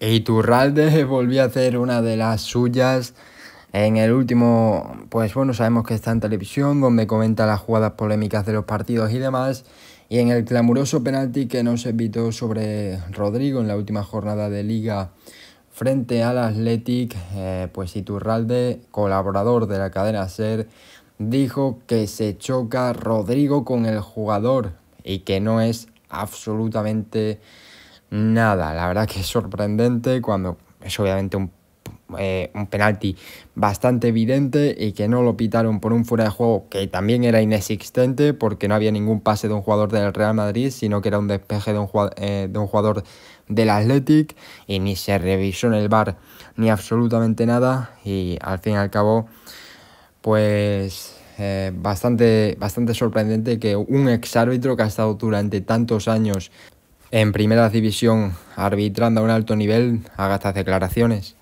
Iturralde volvió a hacer una de las suyas en el último, pues bueno, sabemos que está en televisión, donde comenta las jugadas polémicas de los partidos y demás, y en el clamoroso penalti que nos evitó sobre Rodrigo en la última jornada de liga frente al Athletic, eh, pues Iturralde, colaborador de la cadena SER, dijo que se choca Rodrigo con el jugador y que no es absolutamente nada. La verdad que es sorprendente cuando es obviamente eh, un, penalti bastante evidente y que no lo pitaron por un fuera de juego que también era inexistente porque no había ningún pase de un jugador del Real Madrid, sino que era un despeje de un, eh, de un jugador del Athletic y ni se revisó en el bar ni absolutamente nada y al fin y al cabo pues eh, bastante, bastante sorprendente que un ex árbitro que ha estado durante tantos años en primera división arbitrando a un alto nivel, haga estas declaraciones.